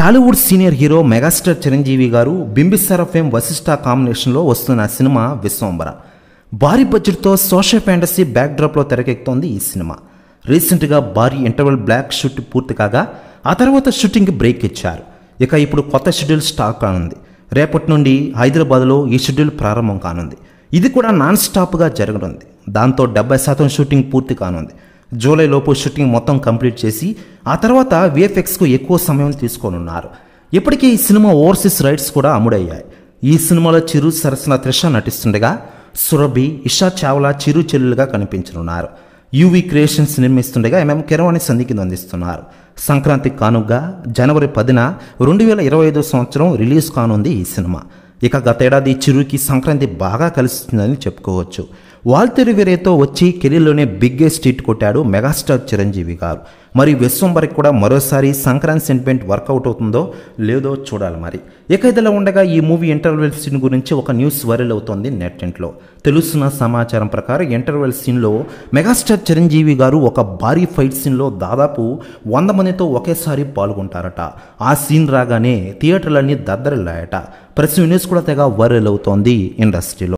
Tollywood senior hero megastar Chiranjeevi గారు Bimbisara fame Vashishtha కాంబినేషన్లో వస్తున్న సినిమా విశ్వంబర భారీ బడ్జెట్తో సోషల్ ఫ్యాంటసీ బ్యాక్డ్రాప్లో తెరకెక్కుతోంది ఈ సినిమా రీసెంట్గా భారీ ఇంటర్వల్ బ్లాక్ షూట్ పూర్తి కాగా ఆ తర్వాత షూటింగ్కి బ్రేక్ ఇచ్చారు ఇక ఇప్పుడు కొత్త షెడ్యూల్ స్టాక్ కానుంది రేపటి నుండి హైదరాబాద్లో ఈ షెడ్యూల్ ప్రారంభం కానుంది ఇది కూడా నాన్ స్టాప్గా జరగనుంది దాంతో డెబ్బై శాతం షూటింగ్ పూర్తి కానుంది జూలైలోపు షూటింగ్ మొత్తం కంప్లీట్ చేసి ఆ తర్వాత విఎఫ్ఎక్స్కు ఎక్కువ సమయం తీసుకోనున్నారు ఇప్పటికే ఈ సినిమా ఓవర్సీస్ రైట్స్ కూడా అమ్ముడయ్యాయి ఈ సినిమాలో చిరు సరసన త్రిష నటిస్తుండగా సురభి ఇషా చావ్లా చిరు చెల్లులుగా కనిపించనున్నారు యూవీ క్రియేషన్స్ నిర్మిస్తుండగా మేము కిరవాణి సంధికి అందిస్తున్నారు సంక్రాంతి కానుగా జనవరి పదిన రెండు వేల ఇరవై ఐదో సంవత్సరం రిలీజ్ కానుంది ఈ సినిమా ఇక గతేడాది చిరుకి సంక్రాంతి బాగా కలుస్తుందని చెప్పుకోవచ్చు వీరేతో వచ్చి కెరీర్లోనే బిగ్గెస్ట్ హిట్ కొట్టాడు మెగాస్టార్ చిరంజీవి గారు మరి విశ్వం వరకు కూడా మరోసారి సంక్రాంతి సెంటిమెంట్ వర్కౌట్ అవుతుందో లేదో చూడాలి మరి ఇక ఇదిలా ఉండగా ఈ మూవీ ఇంటర్వెల్ సీన్ గురించి ఒక న్యూస్ వైరల్ అవుతోంది నెట్లో తెలుస్తున్న సమాచారం ప్రకారం ఇంటర్వెల్ సీన్లో మెగాస్టార్ చిరంజీవి గారు ఒక భారీ ఫైట్ సీన్లో దాదాపు వంద మందితో ఒకేసారి పాల్గొంటారట ఆ సీన్ రాగానే థియేటర్లన్నీ దద్దరిల్లాయట ప్రెస్ న్యూస్ కూడా తెగ వైరల్ అవుతోంది ఇండస్ట్రీలో